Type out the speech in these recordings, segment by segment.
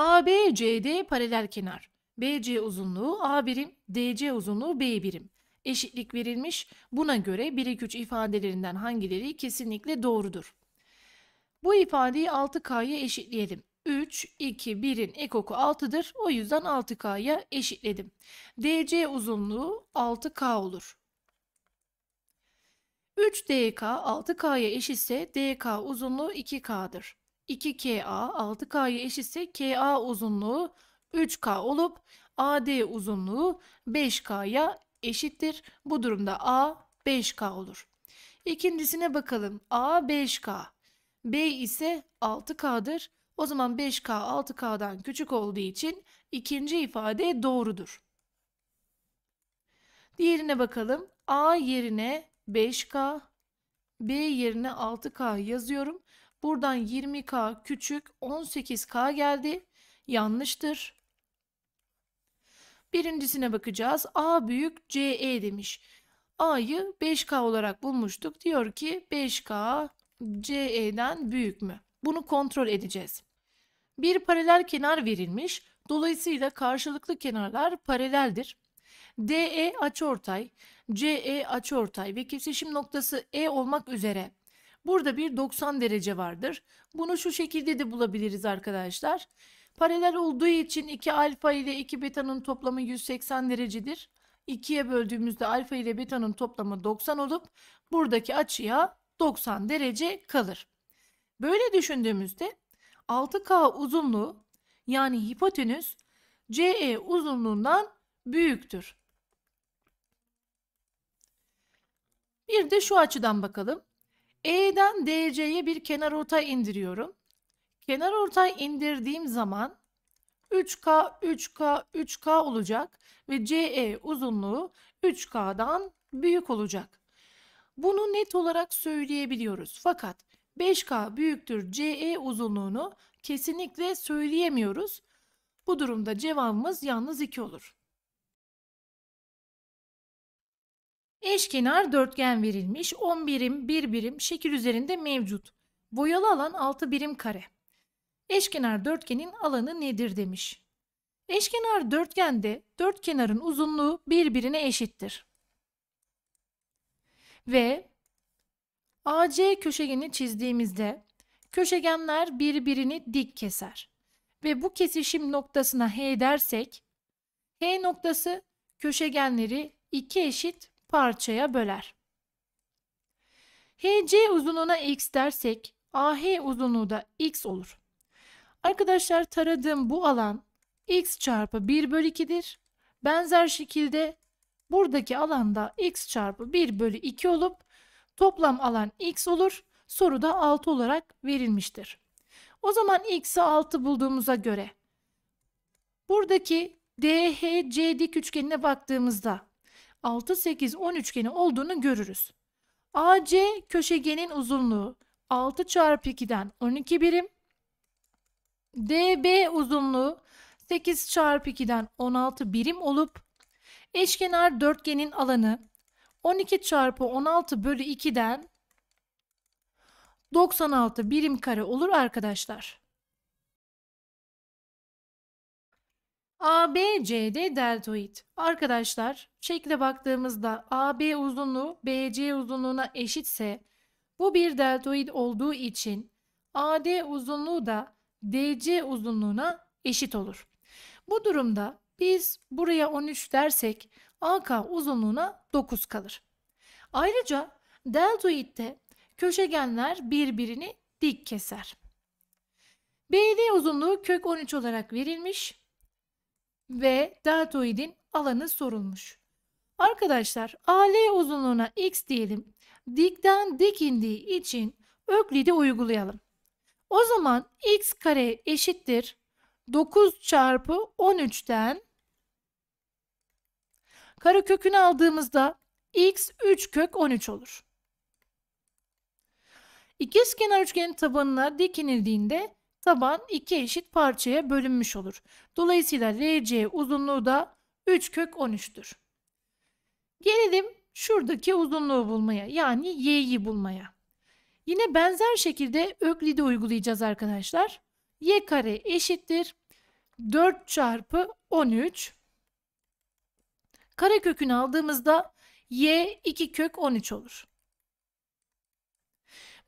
ABCD paralel kenar. BC uzunluğu A birim, DC uzunluğu B birim. Eşitlik verilmiş. Buna göre 1 2 3 ifadelerinden hangileri kesinlikle doğrudur? Bu ifadeyi 6K'ya eşitleyelim. 3, 2, 1'in ekoku 6'dır. O yüzden 6K'ya eşitledim. DC uzunluğu 6K olur. 3DK 6K'ya eşitse DK uzunluğu 2K'dır. 2KA 6K'ya eşitse KA uzunluğu 3K olup AD uzunluğu 5K'ya eşittir. Bu durumda A 5K olur. İkincisine bakalım. A 5K. B ise 6K'dır. O zaman 5K 6K'dan küçük olduğu için ikinci ifade doğrudur. Diğerine bakalım. A yerine 5K, B yerine 6K yazıyorum. Buradan 20K küçük 18K geldi. Yanlıştır. Birincisine bakacağız. A büyük CE demiş. A'yı 5K olarak bulmuştuk. Diyor ki 5K CE'den büyük mü? Bunu kontrol edeceğiz. Bir paralel kenar verilmiş. Dolayısıyla karşılıklı kenarlar paraleldir. DE açıortay, CE açıortay ve kesişim noktası E olmak üzere Burada bir 90 derece vardır. Bunu şu şekilde de bulabiliriz arkadaşlar. Paralel olduğu için 2 alfa ile 2 beta'nın toplamı 180 derecedir. 2'ye böldüğümüzde alfa ile beta'nın toplamı 90 olup buradaki açıya 90 derece kalır. Böyle düşündüğümüzde 6K uzunluğu yani hipotenüs CE uzunluğundan büyüktür. Bir de şu açıdan bakalım. E'den DC'ye bir kenar ortay indiriyorum. Kenar ortay indirdiğim zaman 3K, 3K, 3K olacak ve CE uzunluğu 3K'dan büyük olacak. Bunu net olarak söyleyebiliyoruz. Fakat 5K büyüktür CE uzunluğunu kesinlikle söyleyemiyoruz. Bu durumda cevabımız yalnız 2 olur. Eşkenar dörtgen verilmiş. 10 birim, 1 birim şekil üzerinde mevcut. Boyalı alan 6 birim kare. Eşkenar dörtgenin alanı nedir demiş. Eşkenar dörtgende dört kenarın uzunluğu birbirine eşittir. Ve AC köşegeni çizdiğimizde köşegenler birbirini dik keser. Ve bu kesişim noktasına H dersek H noktası köşegenleri iki eşit parçaya böler. HC uzunluğuna x dersek AH uzunluğu da x olur. Arkadaşlar taradığım bu alan x çarpı 1 bölü 2'dir. Benzer şekilde buradaki alanda x çarpı 1 bölü 2 olup toplam alan x olur. Soruda 6 olarak verilmiştir. O zaman x'i 6 bulduğumuza göre buradaki DHC dik üçgenine baktığımızda 6, 8, 10 üçgeni olduğunu görürüz. AC köşegenin uzunluğu 6 çarpı 2'den 12 birim. DB uzunluğu 8 çarpı 2'den 16 birim olup eşkenar dörtgenin alanı 12 çarpı 16 bölü 2'den 96 birim kare olur arkadaşlar. ABCD deltoid. Arkadaşlar şekle baktığımızda AB uzunluğu BC uzunluğuna eşitse bu bir deltoid olduğu için AD uzunluğu da DC uzunluğuna eşit olur. Bu durumda biz buraya 13 dersek AK uzunluğuna 9 kalır. Ayrıca deltoidde köşegenler birbirini dik keser. BD uzunluğu kök 13 olarak verilmiş ve deltoidin alanı sorulmuş. Arkadaşlar AL uzunluğuna x diyelim. Dikten dik indiği için Öklid'i uygulayalım. O zaman x kare eşittir 9 çarpı 13'ten kare kökünü aldığımızda x 3 kök 13 olur. İkizkenar üçgenin tabanına dik inildiğinde taban iki eşit parçaya bölünmüş olur. Dolayısıyla RC uzunluğu da 3 kök 13'tür. Gelelim şuradaki uzunluğu bulmaya yani y'yi bulmaya. Yine benzer şekilde Öklid'i uygulayacağız arkadaşlar. y kare eşittir 4 çarpı 13. Kare kökünü aldığımızda y 2 kök 13 olur.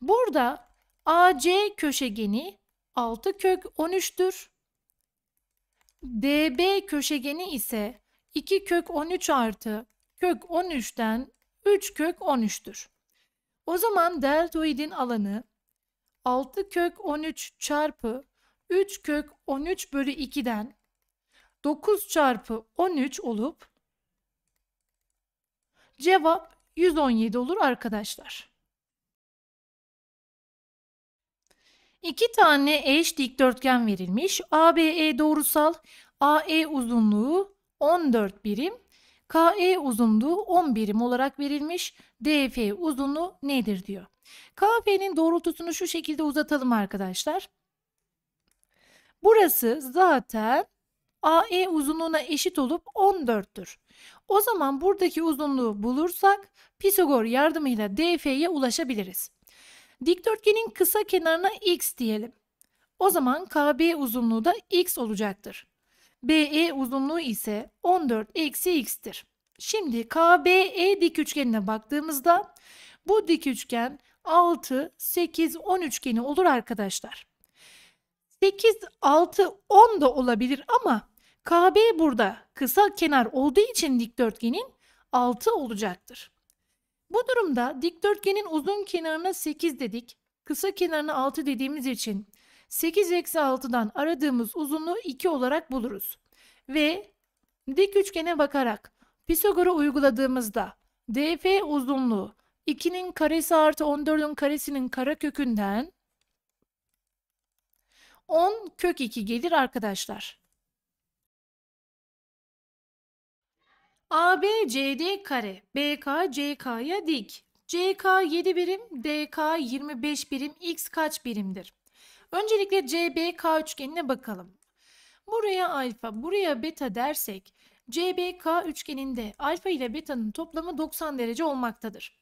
Burada AC köşegeni 6 kök 13'tür. DB köşegeni ise 2 kök 13 artı kök 13'ten 3 kök 13'tür. O zaman deltoidin alanı 6 kök 13 çarpı 3 kök 13 bölü 2'den 9 çarpı 13 olup cevap 117 olur arkadaşlar. İki tane eş dikdörtgen verilmiş. ABE doğrusal, AE uzunluğu 14 birim, KE uzunluğu 10 birim olarak verilmiş. DF uzunluğu nedir diyor. KF'nin doğrultusunu şu şekilde uzatalım arkadaşlar. Burası zaten AE uzunluğuna eşit olup 14'tür. O zaman buradaki uzunluğu bulursak Pisagor yardımıyla DF'ye ulaşabiliriz. Dikdörtgenin kısa kenarına x diyelim. O zaman KB uzunluğu da x olacaktır. BE uzunluğu ise 14 eksi x'tir. Şimdi KBE dik üçgenine baktığımızda bu dik üçgen 6, 8, 10 üçgeni olur arkadaşlar. 8, 6, 10 da olabilir ama KB burada kısa kenar olduğu için dikdörtgenin 6 olacaktır. Bu durumda dikdörtgenin uzun kenarına 8 dedik, kısa kenarına 6 dediğimiz için 8 eksi 6'dan aradığımız uzunluğu 2 olarak buluruz. Ve dik üçgene bakarak Pisagor'u uyguladığımızda DF uzunluğu 2'nin karesi artı 14'ün karesinin kara kökünden 10 kök 2 gelir arkadaşlar. ABCD kare, BK CK'ya dik. CK 7 birim, DK 25 birim, X kaç birimdir? Öncelikle CBK üçgenine bakalım. Buraya alfa, buraya beta dersek CBK üçgeninde alfa ile beta'nın toplamı 90 derece olmaktadır.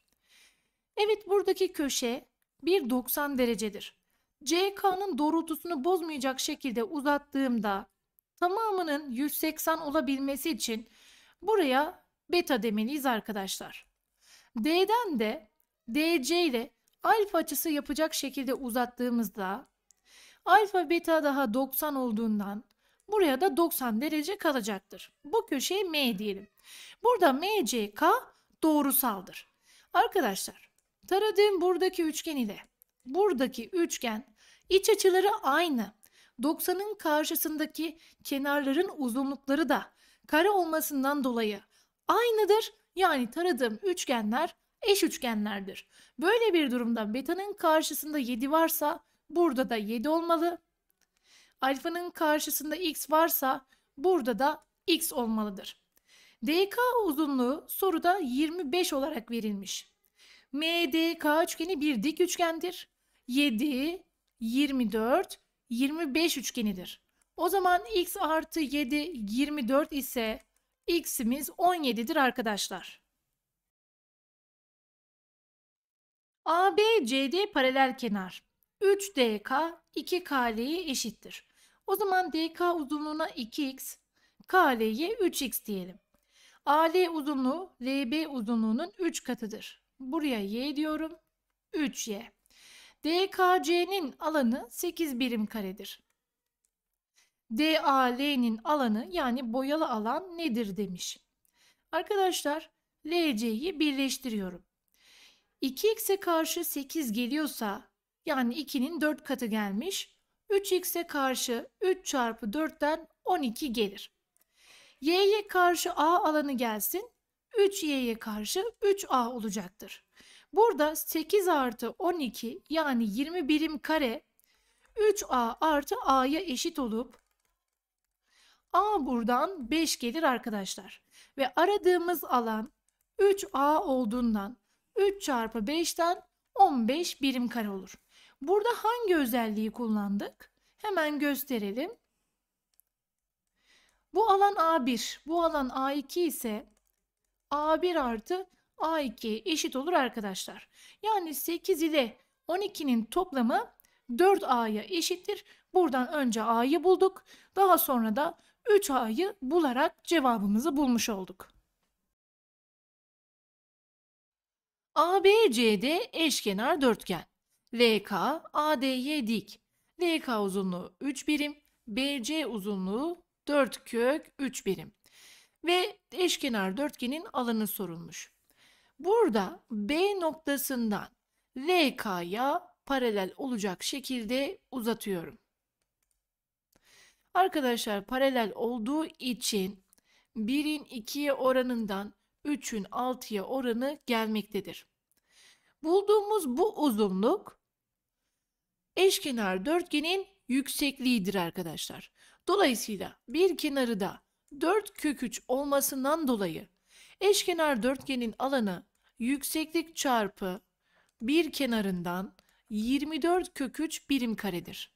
Evet buradaki köşe bir 90 derecedir. CK'nın doğrultusunu bozmayacak şekilde uzattığımda tamamının 180 olabilmesi için Buraya beta demeliyiz arkadaşlar. D'den de DC ile alfa açısı yapacak şekilde uzattığımızda alfa beta daha 90 olduğundan buraya da 90 derece kalacaktır. Bu köşeye M diyelim. Burada MCK doğrusaldır. Arkadaşlar taradığım buradaki üçgen ile buradaki üçgen iç açıları aynı. 90'ın karşısındaki kenarların uzunlukları da kare olmasından dolayı aynıdır. Yani taradığım üçgenler eş üçgenlerdir. Böyle bir durumda beta'nın karşısında 7 varsa burada da 7 olmalı. Alfanın karşısında x varsa burada da x olmalıdır. DK uzunluğu soruda 25 olarak verilmiş. MDK üçgeni bir dik üçgendir. 7, 24, 25 üçgenidir. O zaman x artı 7 24 ise x'imiz 17'dir arkadaşlar. AB CD paralel kenar 3DK 2KL'ye eşittir. O zaman DK uzunluğuna 2x, KL'ye 3x diyelim. AL uzunluğu LB uzunluğunun 3 katıdır. Buraya y diyorum. 3y. DKC'nin alanı 8 birim karedir. DAL'nin alanı yani boyalı alan nedir demiş. Arkadaşlar LC'yi birleştiriyorum. 2x'e karşı 8 geliyorsa yani 2'nin 4 katı gelmiş. 3x'e karşı 3 çarpı 4'ten 12 gelir. y'ye karşı a alanı gelsin. 3y'ye karşı 3a olacaktır. Burada 8 artı 12 yani 20 birim kare 3a artı a'ya eşit olup A buradan 5 gelir arkadaşlar. Ve aradığımız alan 3A olduğundan 3 çarpı 5'ten 15 birim kare olur. Burada hangi özelliği kullandık? Hemen gösterelim. Bu alan A1, bu alan A2 ise A1 artı A2 eşit olur arkadaşlar. Yani 8 ile 12'nin toplamı 4A'ya eşittir. Buradan önce A'yı bulduk. Daha sonra da 3 A'yı bularak cevabımızı bulmuş olduk. ABCD eşkenar dörtgen. VK AD'ye dik. VK uzunluğu 3 birim, BC uzunluğu 4 kök 3 birim. Ve eşkenar dörtgenin alanı sorulmuş. Burada B noktasından VK'ya paralel olacak şekilde uzatıyorum. Arkadaşlar paralel olduğu için 1'in 2'ye oranından 3'ün 6'ya oranı gelmektedir. Bulduğumuz bu uzunluk eşkenar dörtgenin yüksekliğidir arkadaşlar. Dolayısıyla bir kenarı da 4 kök 3 olmasından dolayı eşkenar dörtgenin alanı yükseklik çarpı bir kenarından 24 kök 3 birim karedir.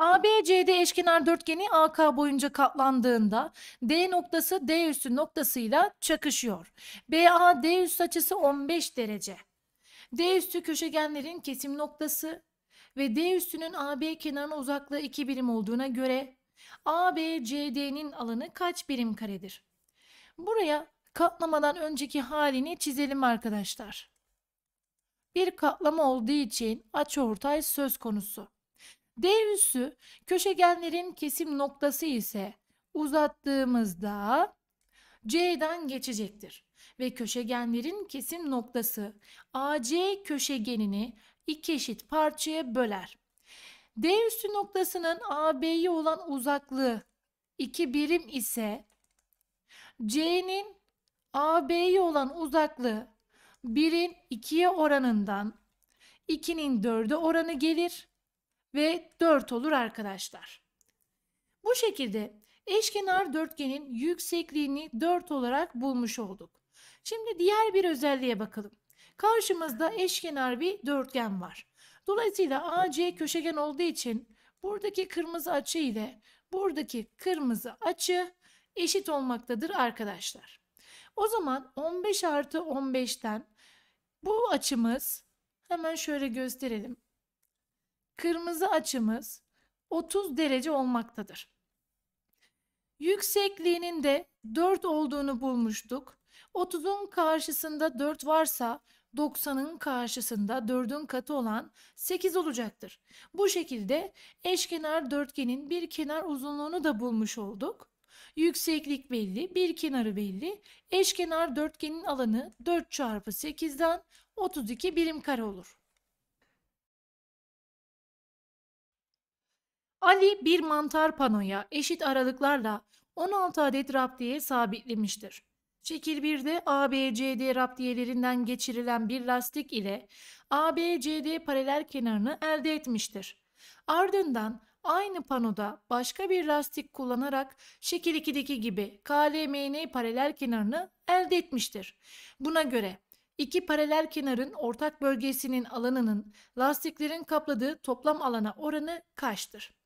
ABCD eşkenar dörtgeni AK boyunca katlandığında D noktası D üssü noktasıyla çakışıyor. BA D üs açısı 15 derece. D üstü köşegenlerin kesim noktası ve D üstünün AB kenarına uzaklığı 2 birim olduğuna göre ABCD'nin alanı kaç birim karedir? Buraya katlamadan önceki halini çizelim arkadaşlar. Bir katlama olduğu için açıortay söz konusu. D üssü köşegenlerin kesim noktası ise uzattığımızda C'den geçecektir. Ve köşegenlerin kesim noktası AC köşegenini iki eşit parçaya böler. D üssü noktasının AB'ye olan uzaklığı 2 birim ise C'nin AB'ye olan uzaklığı 1'in 2'ye oranından 2'nin 4'e oranı gelir ve 4 olur arkadaşlar. Bu şekilde eşkenar dörtgenin yüksekliğini 4 olarak bulmuş olduk. Şimdi diğer bir özelliğe bakalım. Karşımızda eşkenar bir dörtgen var. Dolayısıyla AC köşegen olduğu için buradaki kırmızı açı ile buradaki kırmızı açı eşit olmaktadır arkadaşlar. O zaman 15 artı 15'ten bu açımız hemen şöyle gösterelim kırmızı açımız 30 derece olmaktadır. Yüksekliğinin de 4 olduğunu bulmuştuk. 30'un karşısında 4 varsa 90'ın karşısında 4'ün katı olan 8 olacaktır. Bu şekilde eşkenar dörtgenin bir kenar uzunluğunu da bulmuş olduk. Yükseklik belli, bir kenarı belli. Eşkenar dörtgenin alanı 4 çarpı 8'den 32 birim kare olur. Ali bir mantar panoya eşit aralıklarla 16 adet raptiye sabitlemiştir. Şekil 1'de ABCD raptiyelerinden geçirilen bir lastik ile ABCD paralel kenarını elde etmiştir. Ardından aynı panoda başka bir lastik kullanarak şekil 2'deki gibi KLMN paralel kenarını elde etmiştir. Buna göre iki paralel kenarın ortak bölgesinin alanının lastiklerin kapladığı toplam alana oranı kaçtır?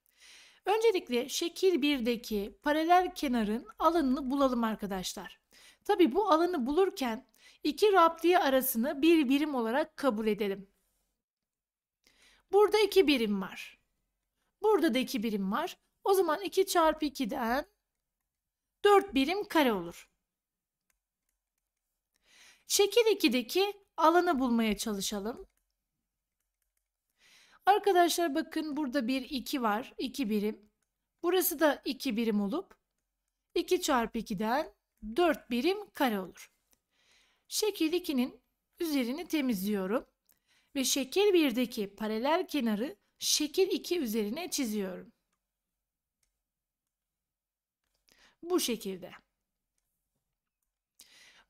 Öncelikle şekil 1'deki paralel kenarın alanını bulalım arkadaşlar. Tabi bu alanı bulurken iki raptiye arasını bir birim olarak kabul edelim. Burada iki birim var. Burada da iki birim var. O zaman 2 çarpı 2'den 4 birim kare olur. Şekil 2'deki alanı bulmaya çalışalım. Arkadaşlar bakın burada bir 2 var. 2 birim. Burası da 2 birim olup 2 çarpı 2'den 4 birim kare olur. Şekil 2'nin üzerini temizliyorum ve şekil 1'deki paralel kenarı şekil 2 üzerine çiziyorum. Bu şekilde.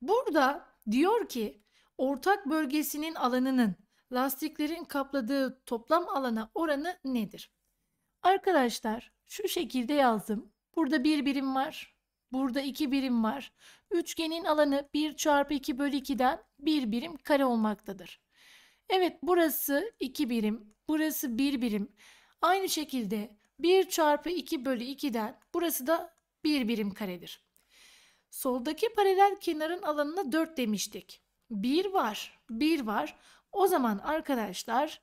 Burada diyor ki ortak bölgesinin alanının lastiklerin kapladığı toplam alana oranı nedir? Arkadaşlar şu şekilde yazdım. Burada bir birim var. Burada iki birim var. Üçgenin alanı 1 çarpı 2 bölü 2'den bir birim kare olmaktadır. Evet burası 2 birim. Burası 1 bir birim. Aynı şekilde 1 çarpı 2 bölü 2'den burası da 1 bir birim karedir. Soldaki paralel kenarın alanına 4 demiştik. 1 var, 1 var. O zaman arkadaşlar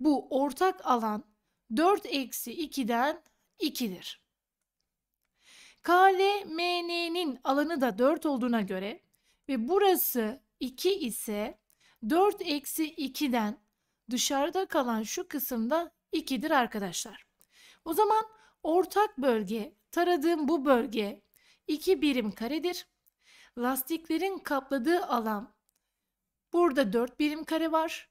bu ortak alan 4 eksi 2'den 2'dir. KLMN'nin alanı da 4 olduğuna göre ve burası 2 ise 4 eksi 2'den dışarıda kalan şu kısımda 2'dir arkadaşlar. O zaman ortak bölge taradığım bu bölge 2 birim karedir. Lastiklerin kapladığı alan Burada 4 birim kare var.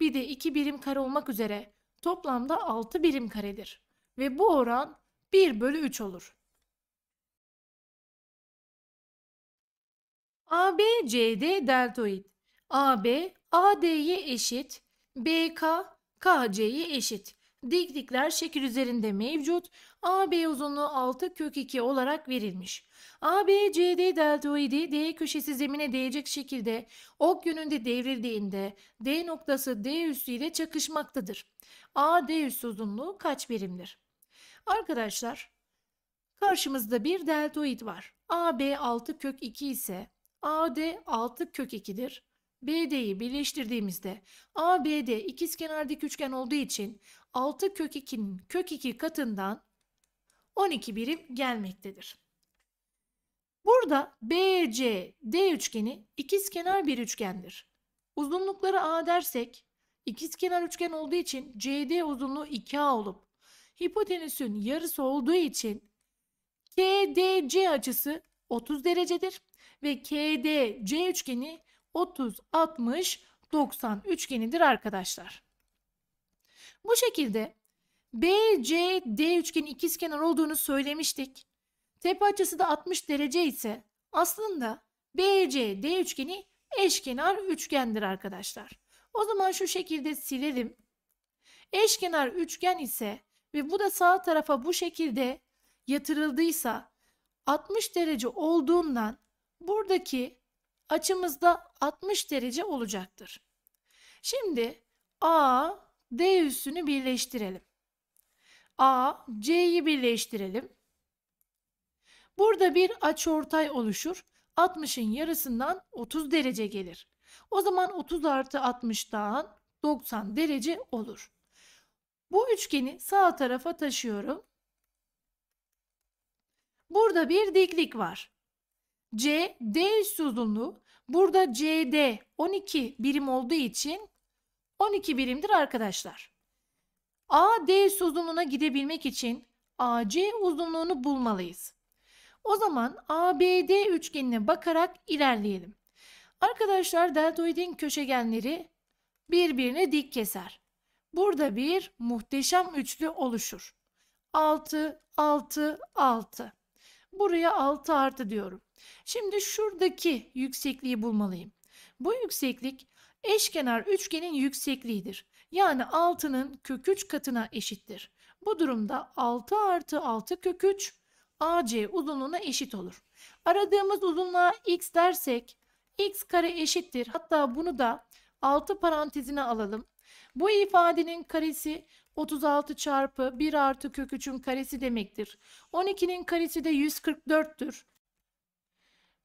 Bir de 2 birim kare olmak üzere toplamda 6 birim karedir. Ve bu oran 1 bölü 3 olur. ABCD deltoid. AB AD'ye eşit, BK KC'ye eşit. Dikdikler şekil üzerinde mevcut AB uzunluğu 6 kök 2 olarak verilmiş. AB CD deltoidi D köşesi zemine değecek şekilde ok yönünde devrildiğinde D noktası D üssü ile çakışmaktadır. AD üssü uzunluğu kaç birimdir? Arkadaşlar karşımızda bir deltoid var. AB 6 kök 2 ise AD 6 kök 2'dir. BD'yi birleştirdiğimizde ABD ikizkenar dik üçgen olduğu için 6 kök 2'nin kök 2 katından 12 birim gelmektedir. Burada BCD üçgeni ikizkenar bir üçgendir. Uzunlukları A dersek ikizkenar üçgen olduğu için CD uzunluğu 2A olup hipotenüsün yarısı olduğu için KDC açısı 30 derecedir ve KDC üçgeni 30, 60, 90 üçgenidir arkadaşlar. Bu şekilde BCD üçgeni ikizkenar olduğunu söylemiştik. Tepe açısı da 60 derece ise aslında BCD üçgeni eşkenar üçgendir arkadaşlar. O zaman şu şekilde silelim. Eşkenar üçgen ise ve bu da sağ tarafa bu şekilde yatırıldıysa 60 derece olduğundan buradaki açımızda 60 derece olacaktır. Şimdi A, D üssünü birleştirelim. A, C'yi birleştirelim. Burada bir açıortay oluşur. 60'ın yarısından 30 derece gelir. O zaman 30 artı 60'dan 90 derece olur. Bu üçgeni sağ tarafa taşıyorum. Burada bir diklik var. C, D üssü uzunluğu. Burada CD 12 birim olduğu için 12 birimdir arkadaşlar. AD üssü uzunluğuna gidebilmek için AC uzunluğunu bulmalıyız. O zaman ABD üçgenine bakarak ilerleyelim. Arkadaşlar deltoidin köşegenleri birbirine dik keser. Burada bir muhteşem üçlü oluşur. 6, 6, 6. Buraya 6 artı diyorum. Şimdi şuradaki yüksekliği bulmalıyım. Bu yükseklik eşkenar üçgenin yüksekliğidir. Yani 6'nın kök 3 katına eşittir. Bu durumda 6 artı 6 kök 3 AC uzunluğuna eşit olur. Aradığımız uzunluğa x dersek x kare eşittir. Hatta bunu da 6 parantezine alalım. Bu ifadenin karesi 36 çarpı 1 artı kök 3'ün karesi demektir. 12'nin karesi de 144'tür.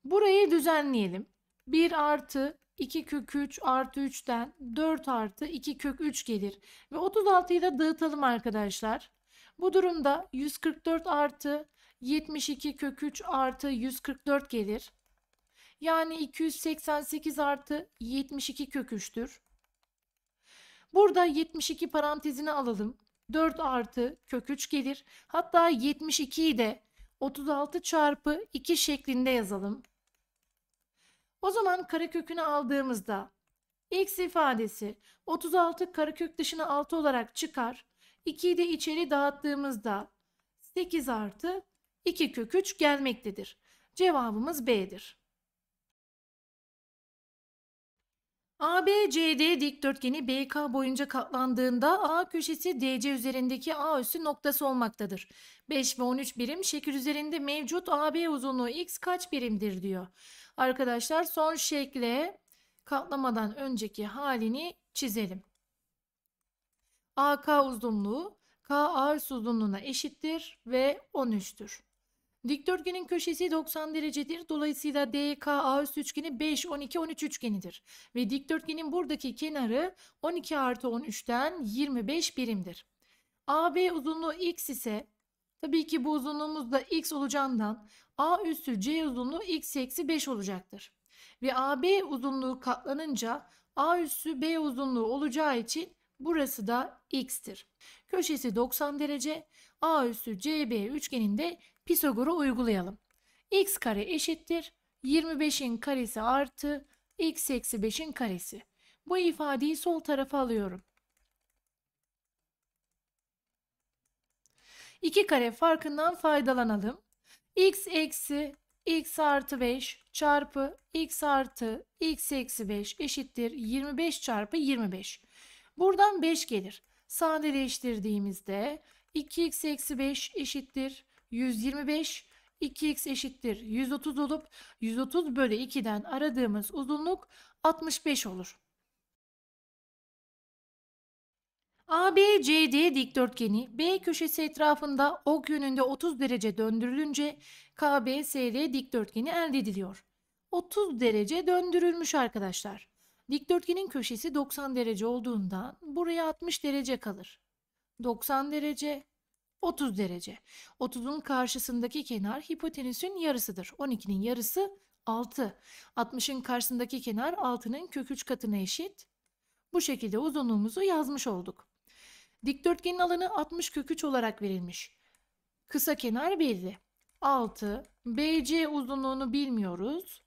Burayı düzenleyelim. 1 artı 2 kök 3 artı 3'ten 4 artı 2 kök 3 gelir. Ve 36'yı da dağıtalım arkadaşlar. Bu durumda 144 artı 72 kök 3 artı 144 gelir. Yani 288 artı 72 kök 3'tür. Burada 72 parantezini alalım. 4 artı kök 3 gelir. Hatta 72'yi de 36 çarpı 2 şeklinde yazalım. O zaman karekökünü aldığımızda x ifadesi 36 karekök dışına 6 olarak çıkar. 2'yi de içeri dağıttığımızda 8 artı 2 kök 3 gelmektedir. Cevabımız B'dir. ABCD dikdörtgeni BK boyunca katlandığında A köşesi DC üzerindeki A üssü noktası olmaktadır. 5 ve 13 birim şekil üzerinde mevcut AB uzunluğu x kaç birimdir diyor. Arkadaşlar son şekle katlamadan önceki halini çizelim. AK uzunluğu KA uzunluğuna eşittir ve 13'tür. Dikdörtgenin köşesi 90 derecedir. Dolayısıyla DKA üst üçgeni 5, 12, 13 üçgenidir. Ve dikdörtgenin buradaki kenarı 12 artı 13'ten 25 birimdir. AB uzunluğu x ise tabii ki bu uzunluğumuz da x olacağından A üssü C uzunluğu x eksi 5 olacaktır. Ve AB uzunluğu katlanınca A üssü B uzunluğu olacağı için Burası da x'tir. Köşesi 90 derece. A üssü CB üçgeninde Pisagor'u uygulayalım. x kare eşittir. 25'in karesi artı x eksi 5'in karesi. Bu ifadeyi sol tarafa alıyorum. 2 kare farkından faydalanalım. x eksi x artı 5 çarpı x artı x eksi 5 eşittir 25 çarpı 25. Buradan 5 gelir. Sadeleştirdiğimizde 2x eksi 5 eşittir 125. 2x eşittir 130 olup 130 bölü 2'den aradığımız uzunluk 65 olur. ABCD dikdörtgeni B köşesi etrafında ok yönünde 30 derece döndürülünce KBSD dikdörtgeni elde ediliyor. 30 derece döndürülmüş arkadaşlar. Dikdörtgenin köşesi 90 derece olduğundan buraya 60 derece kalır. 90 derece 30 derece. 30'un karşısındaki kenar hipotenüsün yarısıdır. 12'nin yarısı 6. 60'ın karşısındaki kenar 6'nın kök 3 katına eşit. Bu şekilde uzunluğumuzu yazmış olduk. Dikdörtgenin alanı 60 kök 3 olarak verilmiş. Kısa kenar belli. 6. BC uzunluğunu bilmiyoruz.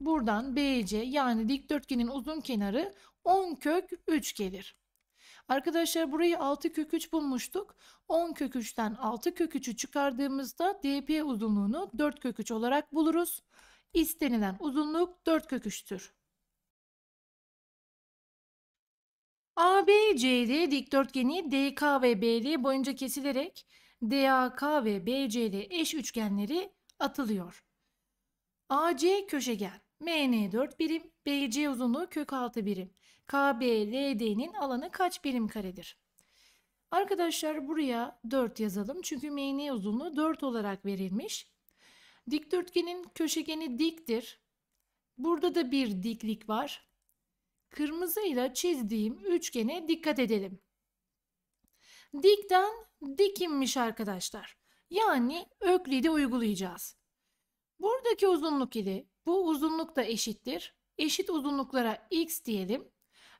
Buradan BC yani dikdörtgenin uzun kenarı 10 kök 3 gelir. Arkadaşlar burayı 6 kök 3 bulmuştuk. 10 kök 3'ten 6 kök 3'ü çıkardığımızda DP uzunluğunu 4 kök 3 olarak buluruz. İstenilen uzunluk 4 kök 3'tür. ABCD dikdörtgeni DK ve BD boyunca kesilerek DAK ve BCD eş üçgenleri atılıyor. AC köşegen MN 4 birim, BC uzunluğu kök 6 birim. KBLD'nin alanı kaç birim karedir? Arkadaşlar buraya 4 yazalım. Çünkü MN uzunluğu 4 olarak verilmiş. Dikdörtgenin köşegeni diktir. Burada da bir diklik var. Kırmızıyla çizdiğim üçgene dikkat edelim. Dikten dik arkadaşlar. Yani öklidi uygulayacağız. Buradaki uzunluk ile bu uzunluk da eşittir. Eşit uzunluklara x diyelim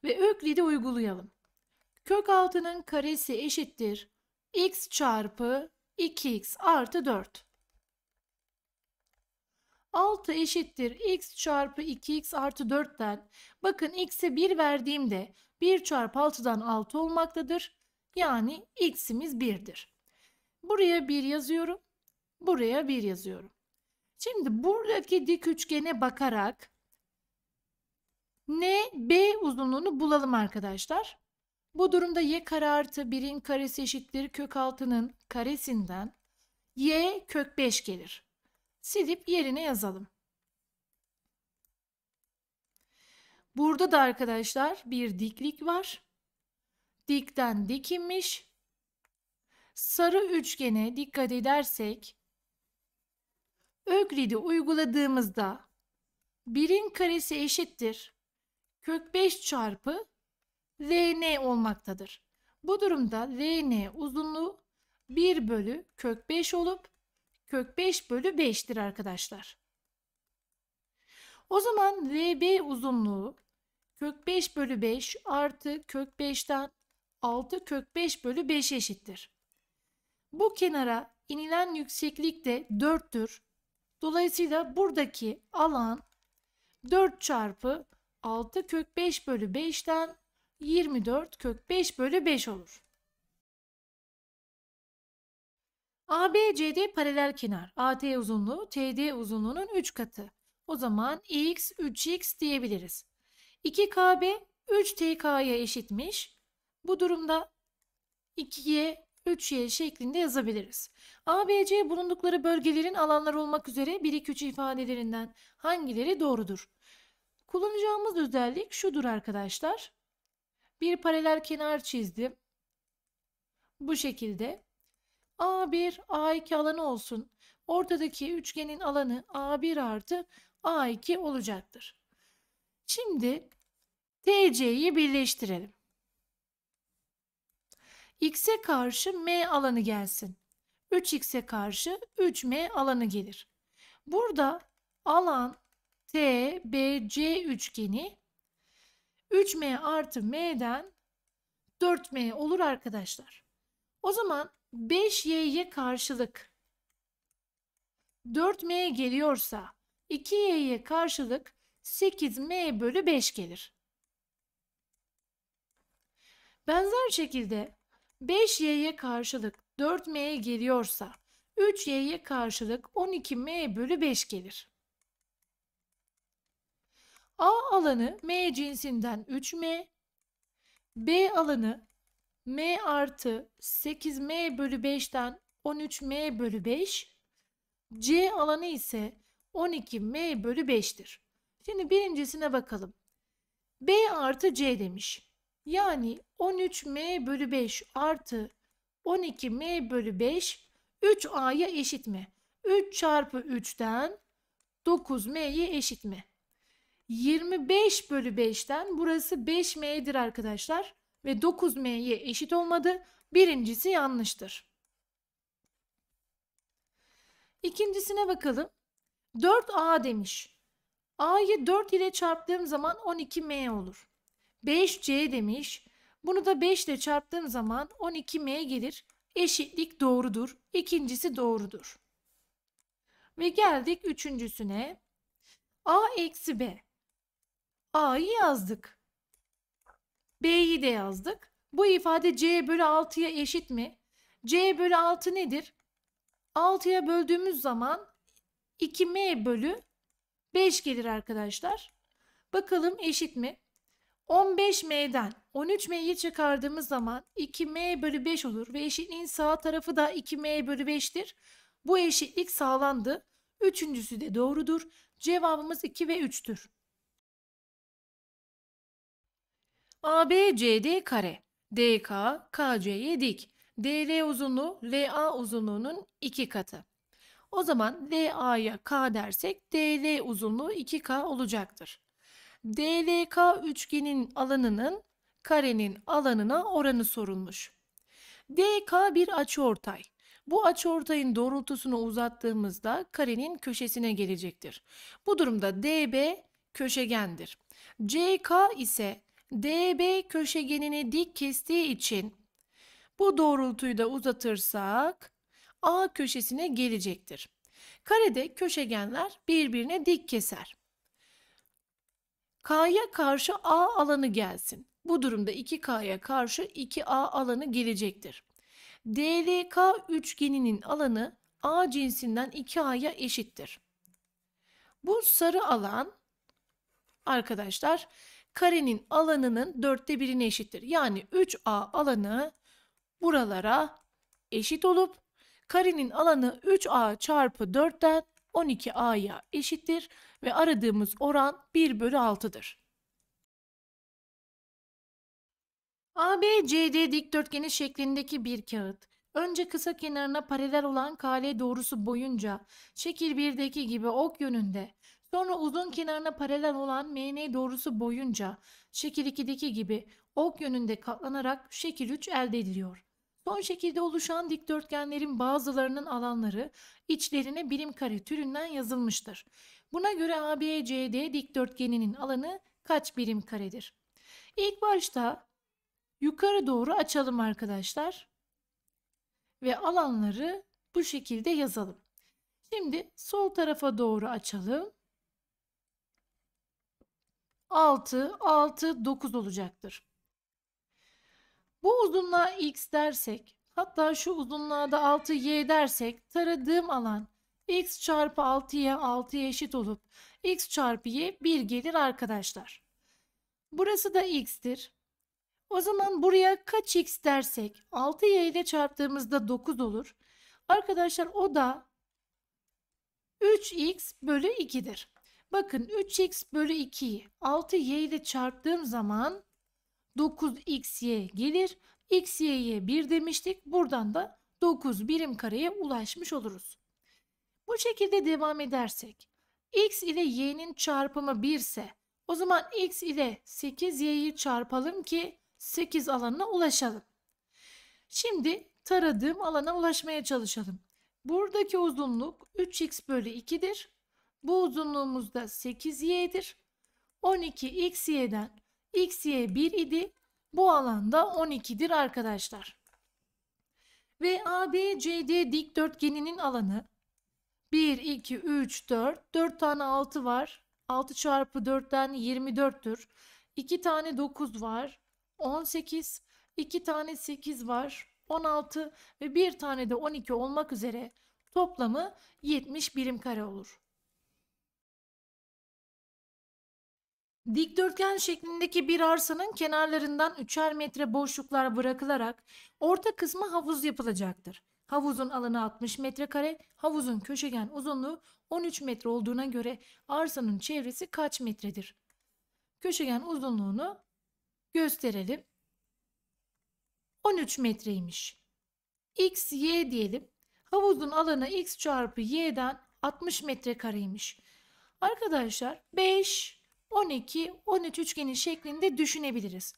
ve Öklid'i uygulayalım. Kök 6'nın karesi eşittir x çarpı 2x artı 4. 6 eşittir x çarpı 2x artı 4'ten bakın x'e 1 verdiğimde 1 çarpı 6'dan 6 olmaktadır. Yani x'imiz 1'dir. Buraya 1 yazıyorum. Buraya 1 yazıyorum. Şimdi buradaki dik üçgene bakarak ne b uzunluğunu bulalım arkadaşlar. Bu durumda y kare artı 1'in karesi eşittir kök altının karesinden y kök 5 gelir. Silip yerine yazalım. Burada da arkadaşlar bir diklik var. Dikten dik Sarı üçgene dikkat edersek Ögridi uyguladığımızda 1'in karesi eşittir. Kök 5 çarpı Rn olmaktadır. Bu durumda Rn uzunluğu 1 bölü kök 5 olup kök 5 bölü 5'tir arkadaşlar. O zaman VB uzunluğu kök 5 bölü 5 artı kök 5'ten 6 kök 5 bölü 5 eşittir. Bu kenara inilen yükseklik de 4'tür. Dolayısıyla buradaki alan 4 çarpı 6 kök 5 bölü 5'ten 24 kök 5 bölü 5 olur. ABCD paralel kenar. AT uzunluğu TD uzunluğunun 3 katı. O zaman x 3x diyebiliriz. 2KB 3TK'ya eşitmiş. Bu durumda 2Y 3Y şeklinde yazabiliriz. ABC bulundukları bölgelerin alanları olmak üzere 1-2-3 ifadelerinden hangileri doğrudur? Kullanacağımız özellik şudur arkadaşlar. Bir paralel kenar çizdim. Bu şekilde. A1, A2 alanı olsun. Ortadaki üçgenin alanı A1 artı A2 olacaktır. Şimdi TC'yi birleştirelim x'e karşı m alanı gelsin. 3x'e karşı 3m alanı gelir. Burada alan TBC üçgeni 3m artı m'den 4m olur arkadaşlar. O zaman 5y'ye karşılık 4m geliyorsa 2y'ye karşılık 8m bölü 5 gelir. Benzer şekilde 5y'ye karşılık 4m geliyorsa 3y'ye karşılık 12m bölü 5 gelir. A alanı m cinsinden 3m, B alanı m artı 8m bölü 5'ten 13m bölü 5, C alanı ise 12m bölü 5'tir. Şimdi birincisine bakalım. B artı C demiş. Yani 13m bölü 5 artı 12m bölü 5 3a'ya eşit mi? 3 çarpı 3'ten 9m'ye eşit mi? 25 bölü 5'ten burası 5m'dir arkadaşlar ve 9m'ye eşit olmadı. Birincisi yanlıştır. İkincisine bakalım. 4a demiş. a'yı 4 ile çarptığım zaman 12m olur. 5C demiş. Bunu da 5 ile çarptığım zaman 12M gelir. Eşitlik doğrudur. İkincisi doğrudur. Ve geldik üçüncüsüne. A eksi B. A'yı yazdık. B'yi de yazdık. Bu ifade C bölü 6'ya eşit mi? C bölü 6 nedir? 6'ya böldüğümüz zaman 2M bölü 5 gelir arkadaşlar. Bakalım eşit mi? 15m'den 13m'yi çıkardığımız zaman 2m bölü 5 olur ve eşitliğin sağ tarafı da 2m bölü 5'tir. Bu eşitlik sağlandı. Üçüncüsü de doğrudur. Cevabımız 2 ve 3'tür. ABCD kare. DK, KC'ye dik. DL uzunluğu LA uzunluğunun 2 katı. O zaman LA'ya K dersek DL uzunluğu 2K olacaktır. DVK üçgenin alanının karenin alanına oranı sorulmuş. DK bir açıortay. Bu açıortayın doğrultusunu uzattığımızda karenin köşesine gelecektir. Bu durumda DB köşegendir. CK ise DB köşegenini dik kestiği için bu doğrultuyu da uzatırsak A köşesine gelecektir. Karede köşegenler birbirine dik keser. K'ya karşı A alanı gelsin. Bu durumda 2K'ya karşı 2A alanı gelecektir. DLK üçgeninin alanı A cinsinden 2A'ya eşittir. Bu sarı alan arkadaşlar karenin alanının dörtte birine eşittir. Yani 3A alanı buralara eşit olup karenin alanı 3A çarpı 4'ten 12A'ya eşittir ve aradığımız oran 1 bölü 6'dır. ABCD dikdörtgeni şeklindeki bir kağıt. Önce kısa kenarına paralel olan KL doğrusu boyunca şekil 1'deki gibi ok yönünde, sonra uzun kenarına paralel olan MN doğrusu boyunca şekil 2'deki gibi ok yönünde katlanarak şekil 3 elde ediliyor. Son şekilde oluşan dikdörtgenlerin bazılarının alanları içlerine birim kare türünden yazılmıştır. Buna göre ABCD dikdörtgeninin alanı kaç birim karedir? İlk başta yukarı doğru açalım arkadaşlar. Ve alanları bu şekilde yazalım. Şimdi sol tarafa doğru açalım. 6, 6, 9 olacaktır. Bu uzunluğa x dersek hatta şu uzunluğa da 6y dersek taradığım alan x çarpı 6y 6y eşit olup x çarpı y 1 gelir arkadaşlar. Burası da x'tir. O zaman buraya kaç x dersek 6y ile çarptığımızda 9 olur. Arkadaşlar o da 3x bölü 2'dir. Bakın 3x bölü 2'yi 6y ile çarptığım zaman 9xy gelir. xy'ye 1 demiştik. Buradan da 9 birim kareye ulaşmış oluruz. Bu şekilde devam edersek x ile y'nin çarpımı 1 ise o zaman x ile 8y'yi çarpalım ki 8 alanına ulaşalım. Şimdi taradığım alana ulaşmaya çalışalım. Buradaki uzunluk 3x bölü 2'dir. Bu uzunluğumuz da 8y'dir. 12xy'den x, y 1 idi. Bu alanda 12'dir arkadaşlar. Ve ABCD dikdörtgeninin alanı 1, 2, 3, 4. 4 tane 6 var. 6 çarpı 4'ten 24'tür. 2 tane 9 var. 18. 2 tane 8 var. 16 ve 1 tane de 12 olmak üzere toplamı 70 birim kare olur. Dikdörtgen şeklindeki bir arsanın kenarlarından üçer metre boşluklar bırakılarak orta kısmı havuz yapılacaktır. Havuzun alanı 60 metrekare, havuzun köşegen uzunluğu 13 metre olduğuna göre arsanın çevresi kaç metredir? Köşegen uzunluğunu gösterelim. 13 metreymiş. X, Y diyelim. Havuzun alanı X çarpı Y'den 60 metrekareymiş. Arkadaşlar 5, 12-13 üçgeni şeklinde düşünebiliriz.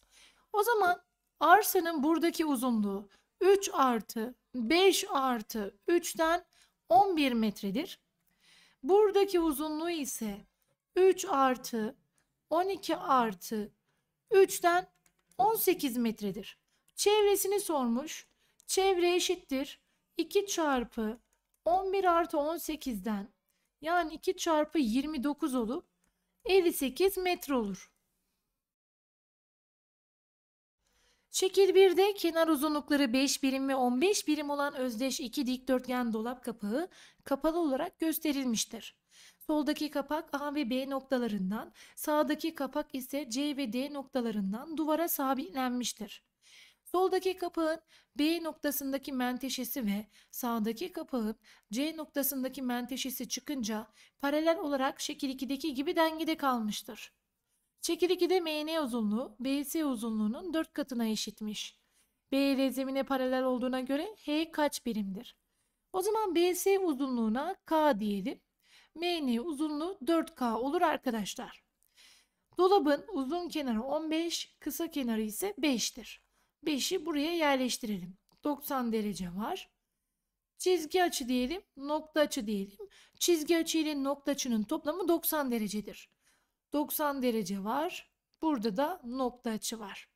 O zaman arsanın buradaki uzunluğu 3 artı 5 artı 3'ten 11 metredir. Buradaki uzunluğu ise 3 artı 12 artı 3'ten 18 metredir. Çevresini sormuş. Çevre eşittir 2 çarpı 11 artı 18'den yani 2 çarpı 29 olup 58 metre olur. Şekil 1'de kenar uzunlukları 5 birim ve 15 birim olan özdeş iki dikdörtgen dolap kapağı kapalı olarak gösterilmiştir. Soldaki kapak A ve B noktalarından, sağdaki kapak ise C ve D noktalarından duvara sabitlenmiştir. Soldaki kapağın B noktasındaki menteşesi ve sağdaki kapağın C noktasındaki menteşesi çıkınca paralel olarak şekil 2'deki gibi dengede kalmıştır. Şekil 2'de MN uzunluğu BC uzunluğunun 4 katına eşitmiş. B zemine paralel olduğuna göre H kaç birimdir? O zaman BC uzunluğuna K diyelim. MN uzunluğu 4K olur arkadaşlar. Dolabın uzun kenarı 15, kısa kenarı ise 5'tir. 5'i buraya yerleştirelim. 90 derece var. Çizgi açı diyelim, nokta açı diyelim. Çizgi açı ile nokta açının toplamı 90 derecedir. 90 derece var. Burada da nokta açı var.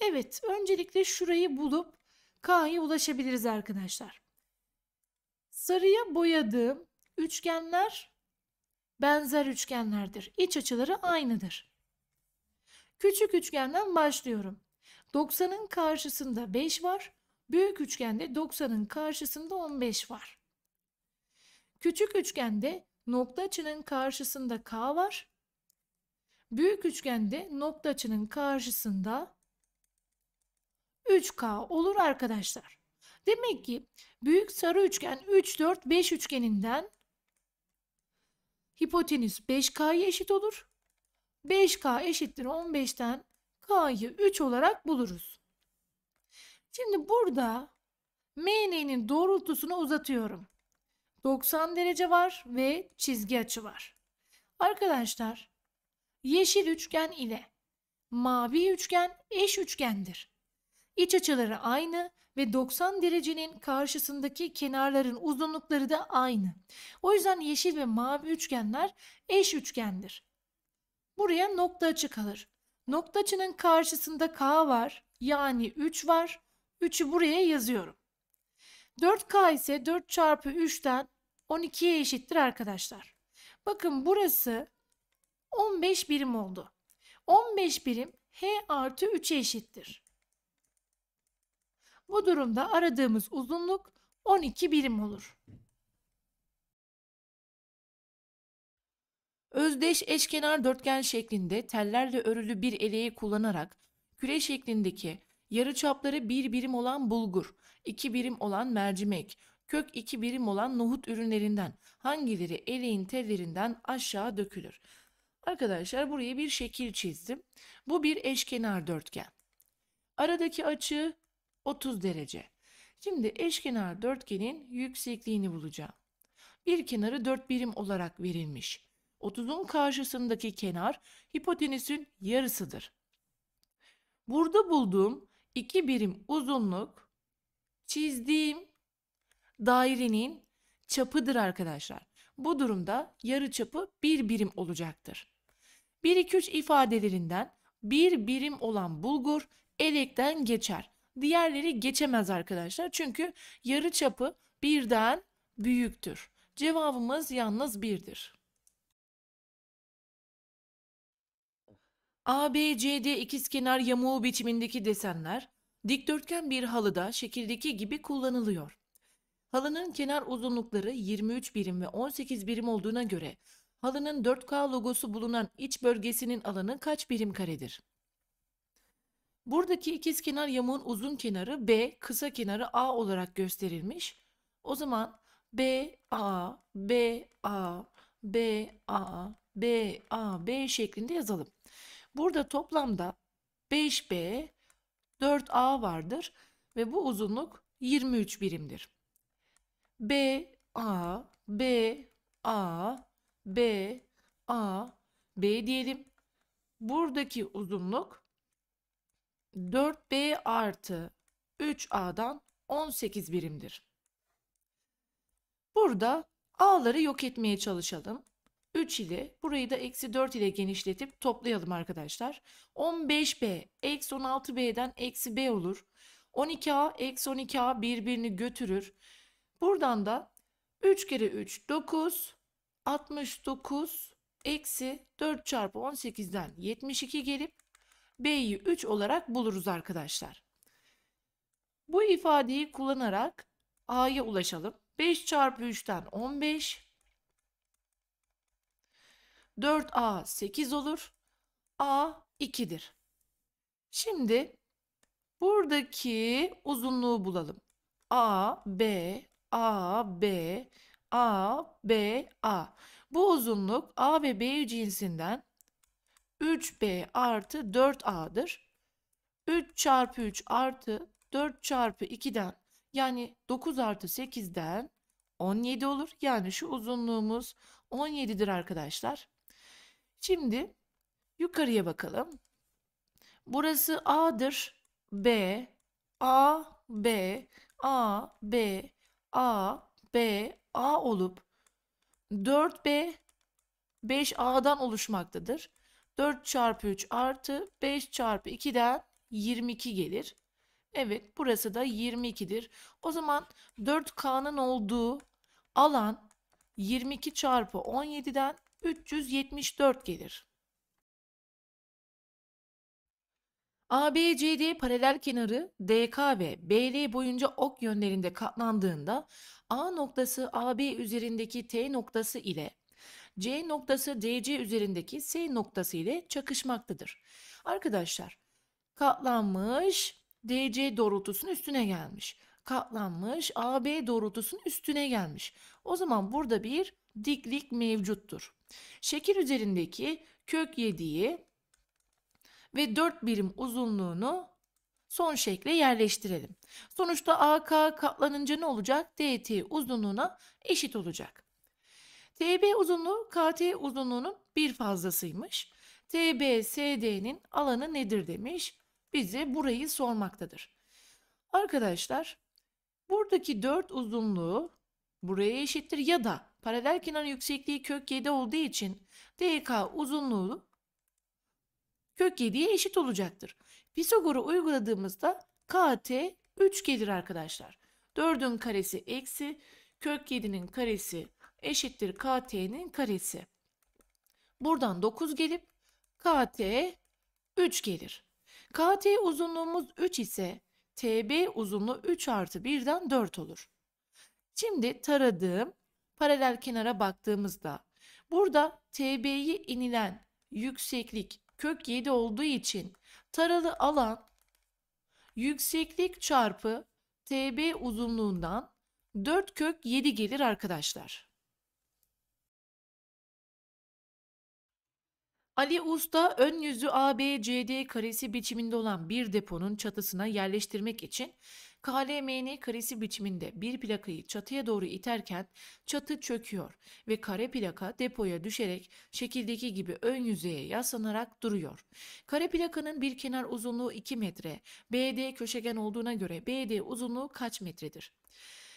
Evet, öncelikle şurayı bulup K'ya ulaşabiliriz arkadaşlar. Sarıya boyadığım üçgenler benzer üçgenlerdir. İç açıları aynıdır. Küçük üçgenden başlıyorum. 90'ın karşısında 5 var. Büyük üçgende 90'ın karşısında 15 var. Küçük üçgende nokta açının karşısında k var. Büyük üçgende nokta açının karşısında 3k olur arkadaşlar. Demek ki büyük sarı üçgen 3, 4, 5 üçgeninden hipotenüs 5k'ya eşit olur. 5k eşittir 15'ten K'yı 3 olarak buluruz. Şimdi burada MN'nin doğrultusunu uzatıyorum. 90 derece var ve çizgi açı var. Arkadaşlar yeşil üçgen ile mavi üçgen eş üçgendir. İç açıları aynı ve 90 derecenin karşısındaki kenarların uzunlukları da aynı. O yüzden yeşil ve mavi üçgenler eş üçgendir. Buraya nokta açı kalır. Noktaçının karşısında K var. Yani 3 var. 3'ü buraya yazıyorum. 4K ise 4 çarpı 3'ten 12'ye eşittir arkadaşlar. Bakın burası 15 birim oldu. 15 birim H artı 3'e eşittir. Bu durumda aradığımız uzunluk 12 birim olur. Özdeş eşkenar dörtgen şeklinde tellerle örülü bir eleği kullanarak küre şeklindeki yarıçapları bir birim olan bulgur, iki birim olan mercimek, kök iki birim olan nohut ürünlerinden hangileri eleğin tellerinden aşağı dökülür? Arkadaşlar buraya bir şekil çizdim. Bu bir eşkenar dörtgen. Aradaki açı 30 derece. Şimdi eşkenar dörtgenin yüksekliğini bulacağım. Bir kenarı 4 birim olarak verilmiş. 30'un karşısındaki kenar hipotenüsün yarısıdır. Burada bulduğum iki birim uzunluk çizdiğim dairenin çapıdır arkadaşlar. Bu durumda yarı çapı bir birim olacaktır. 1 2 3 ifadelerinden bir birim olan bulgur elekten geçer. Diğerleri geçemez arkadaşlar. Çünkü yarı çapı birden büyüktür. Cevabımız yalnız birdir. ABCD ikizkenar yamuğu biçimindeki desenler dikdörtgen bir halıda şekildeki gibi kullanılıyor. Halının kenar uzunlukları 23 birim ve 18 birim olduğuna göre halının 4K logosu bulunan iç bölgesinin alanı kaç birim karedir? Buradaki ikizkenar yamuğun uzun kenarı B, kısa kenarı A olarak gösterilmiş. O zaman B, A, B, A, B, A, B, A, B şeklinde yazalım. Burada toplamda 5B, 4A vardır ve bu uzunluk 23 birimdir. B, A, B, A, B, A, B diyelim. Buradaki uzunluk 4B artı 3A'dan 18 birimdir. Burada A'ları yok etmeye çalışalım. 3 ile burayı da eksi 4 ile genişletip toplayalım arkadaşlar. 15b eksi 16b'den eksi b olur. 12a eksi 12a birbirini götürür. Buradan da 3 kere 3 9 69 eksi 4 çarpı 18'den 72 gelip b'yi 3 olarak buluruz arkadaşlar. Bu ifadeyi kullanarak a'ya ulaşalım. 5 çarpı 3'ten 15 4A 8 olur. A 2'dir. Şimdi buradaki uzunluğu bulalım. A, B, A, B, A, B, A. Bu uzunluk A ve B cinsinden 3B artı 4A'dır. 3 çarpı 3 artı 4 çarpı 2'den yani 9 artı 8'den 17 olur. Yani şu uzunluğumuz 17'dir arkadaşlar. Şimdi yukarıya bakalım. Burası A'dır. B, A, B, A, B, A, B, A olup 4B 5A'dan oluşmaktadır. 4 çarpı 3 artı 5 çarpı 2'den 22 gelir. Evet burası da 22'dir. O zaman 4K'nın olduğu alan 22 çarpı 17'den 374 gelir. ABCD paralel kenarı DK ve BL boyunca ok yönlerinde katlandığında A noktası AB üzerindeki T noktası ile C noktası DC üzerindeki S noktası ile çakışmaktadır. Arkadaşlar katlanmış DC doğrultusunun üstüne gelmiş. Katlanmış AB doğrultusunun üstüne gelmiş. O zaman burada bir diklik mevcuttur. Şekil üzerindeki kök 7'yi ve 4 birim uzunluğunu son şekle yerleştirelim. Sonuçta AK katlanınca ne olacak? DT uzunluğuna eşit olacak. TB uzunluğu KT uzunluğunun bir fazlasıymış. TBSD'nin alanı nedir demiş. Bize burayı sormaktadır. Arkadaşlar buradaki 4 uzunluğu buraya eşittir ya da paralel kenar yüksekliği kök 7 olduğu için DK uzunluğu kök 7'ye eşit olacaktır. Pisagor'u uyguladığımızda KT 3 gelir arkadaşlar. 4'ün karesi eksi kök 7'nin karesi eşittir KT'nin karesi. Buradan 9 gelip KT 3 gelir. KT uzunluğumuz 3 ise TB uzunluğu 3 artı 1'den 4 olur. Şimdi taradığım paralel kenara baktığımızda burada TB'yi inilen yükseklik kök 7 olduğu için taralı alan yükseklik çarpı TB uzunluğundan 4 kök 7 gelir arkadaşlar. Ali Usta ön yüzü ABCD karesi biçiminde olan bir deponun çatısına yerleştirmek için KLMN karesi biçiminde bir plakayı çatıya doğru iterken çatı çöküyor ve kare plaka depoya düşerek şekildeki gibi ön yüzeye yaslanarak duruyor. Kare plakanın bir kenar uzunluğu 2 metre, BD köşegen olduğuna göre BD uzunluğu kaç metredir?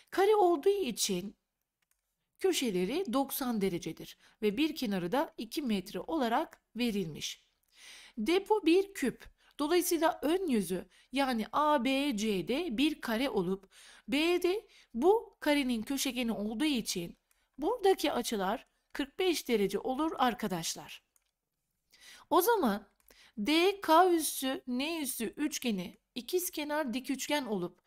Kare olduğu için köşeleri 90 derecedir ve bir kenarı da 2 metre olarak verilmiş. Depo bir küp. Dolayısıyla ön yüzü yani ABC'de bir kare olup B'de bu karenin köşegeni olduğu için buradaki açılar 45 derece olur arkadaşlar. O zaman DK üssü N üssü üçgeni ikizkenar dik üçgen olup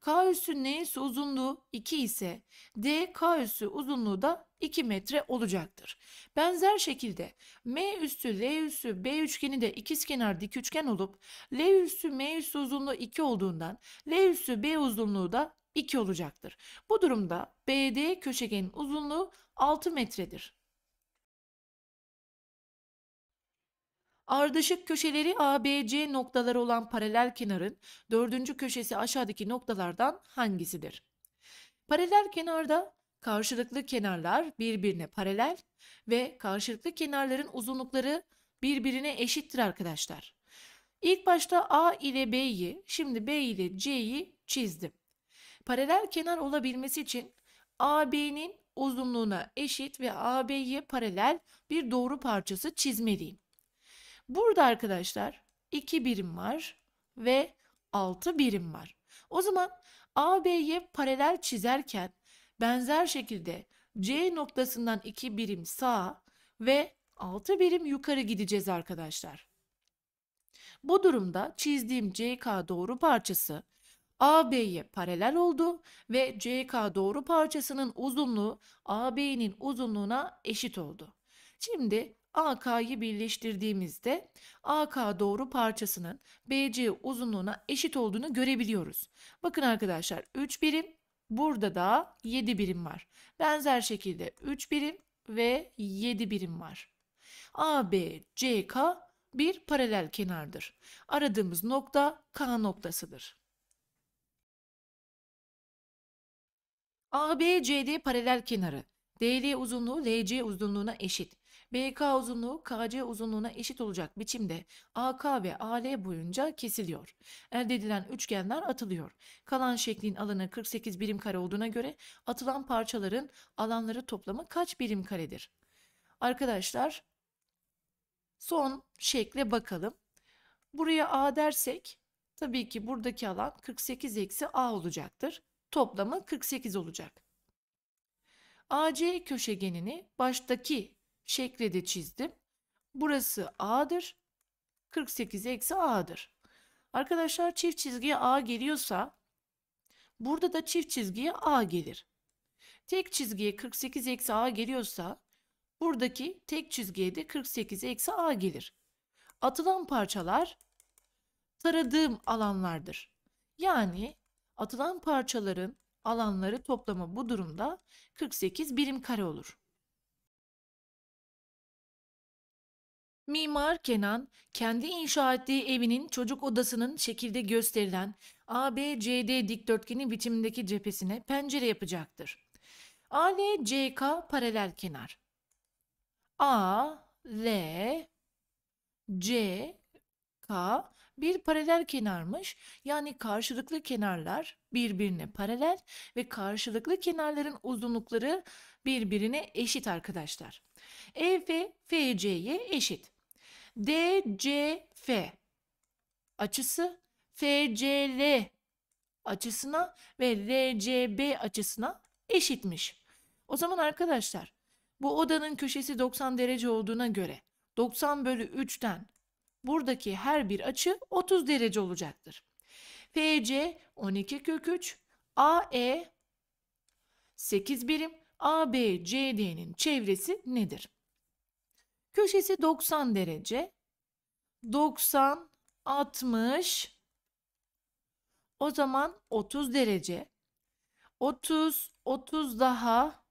K üssü neyse uzunluğu 2 ise D K üssü uzunluğu da 2 metre olacaktır. Benzer şekilde M üssü L üssü B üçgeni de ikizkenar dik üçgen olup L üssü M üssü uzunluğu 2 olduğundan L üssü B uzunluğu da 2 olacaktır. Bu durumda BD köşegenin uzunluğu 6 metredir. Ardışık köşeleri ABC noktaları olan paralel kenarın dördüncü köşesi aşağıdaki noktalardan hangisidir? Paralel kenarda karşılıklı kenarlar birbirine paralel ve karşılıklı kenarların uzunlukları birbirine eşittir arkadaşlar. İlk başta A ile B'yi, şimdi B ile C'yi çizdim. Paralel kenar olabilmesi için AB'nin uzunluğuna eşit ve AB'ye paralel bir doğru parçası çizmeliyim. Burada arkadaşlar 2 birim var ve 6 birim var. O zaman AB'ye paralel çizerken benzer şekilde C noktasından 2 birim sağa ve 6 birim yukarı gideceğiz arkadaşlar. Bu durumda çizdiğim CK doğru parçası AB'ye paralel oldu ve CK doğru parçasının uzunluğu AB'nin uzunluğuna eşit oldu. Şimdi AK'yı birleştirdiğimizde AK doğru parçasının BC uzunluğuna eşit olduğunu görebiliyoruz. Bakın arkadaşlar 3 birim burada da 7 birim var. Benzer şekilde 3 birim ve 7 birim var. AB, CK bir paralel kenardır. Aradığımız nokta K noktasıdır. ABCD paralel kenarı DL uzunluğu LC uzunluğuna eşit. BK uzunluğu KC uzunluğuna eşit olacak biçimde AK ve AL boyunca kesiliyor. Elde edilen üçgenler atılıyor. Kalan şeklin alanı 48 birim kare olduğuna göre atılan parçaların alanları toplamı kaç birim karedir? Arkadaşlar son şekle bakalım. Buraya A dersek tabii ki buradaki alan 48 eksi A olacaktır. Toplamı 48 olacak. AC köşegenini baştaki şekle çizdim. Burası A'dır. 48 eksi A'dır. Arkadaşlar çift çizgiye A geliyorsa burada da çift çizgiye A gelir. Tek çizgiye 48 eksi A geliyorsa buradaki tek çizgiye de 48 eksi A gelir. Atılan parçalar taradığım alanlardır. Yani atılan parçaların alanları toplamı bu durumda 48 birim kare olur. Mimar Kenan kendi inşa ettiği evinin çocuk odasının şekilde gösterilen ABCD dikdörtgeni biçimindeki cephesine pencere yapacaktır. ALCK paralel kenar. A, L, C, K bir paralel kenarmış. Yani karşılıklı kenarlar birbirine paralel ve karşılıklı kenarların uzunlukları birbirine eşit arkadaşlar. EF FC'ye eşit. DCF açısı FCL açısına ve RCB açısına eşitmiş. O zaman arkadaşlar bu odanın köşesi 90 derece olduğuna göre 90 bölü 3'ten buradaki her bir açı 30 derece olacaktır. FC 12 kök 3, AE 8 birim, ABCD'nin çevresi nedir? Köşesi 90 derece. 90, 60. O zaman 30 derece. 30, 30 daha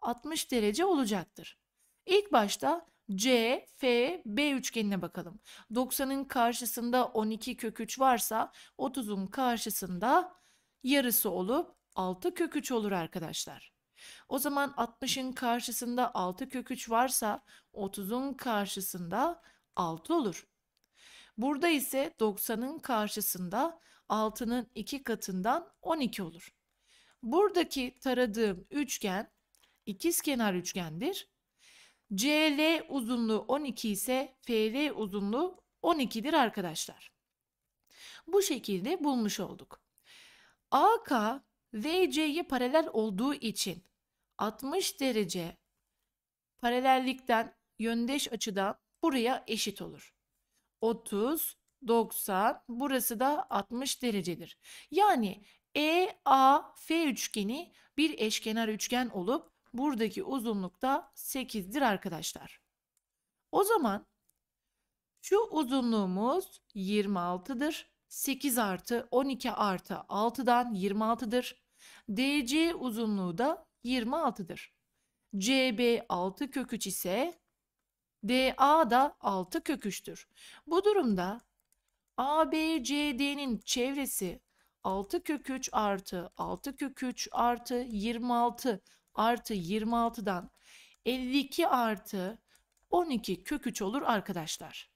60 derece olacaktır. İlk başta C, F, B üçgenine bakalım. 90'ın karşısında 12 köküç varsa 30'un karşısında yarısı olup 6 köküç olur arkadaşlar. O zaman 60'ın karşısında 6 kök 3 varsa 30'un karşısında 6 olur. Burada ise 90'ın karşısında 6'nın 2 katından 12 olur. Buradaki taradığım üçgen ikizkenar üçgendir. CL uzunluğu 12 ise FL uzunluğu 12'dir arkadaşlar. Bu şekilde bulmuş olduk. AK VC'ye paralel olduğu için 60 derece paralellikten yöndeş açıdan buraya eşit olur. 30, 90, burası da 60 derecedir. Yani EAF üçgeni bir eşkenar üçgen olup buradaki uzunluk da 8'dir arkadaşlar. O zaman şu uzunluğumuz 26'dır. 8 artı 12 artı 6'dan 26'dır. DC uzunluğu da 26'dır. CB 6 köküç ise DA da 6 köküçtür. Bu durumda ABCD'nin çevresi 6 köküç artı 6 köküç artı 26 artı 26'dan 52 artı 12 köküç olur arkadaşlar.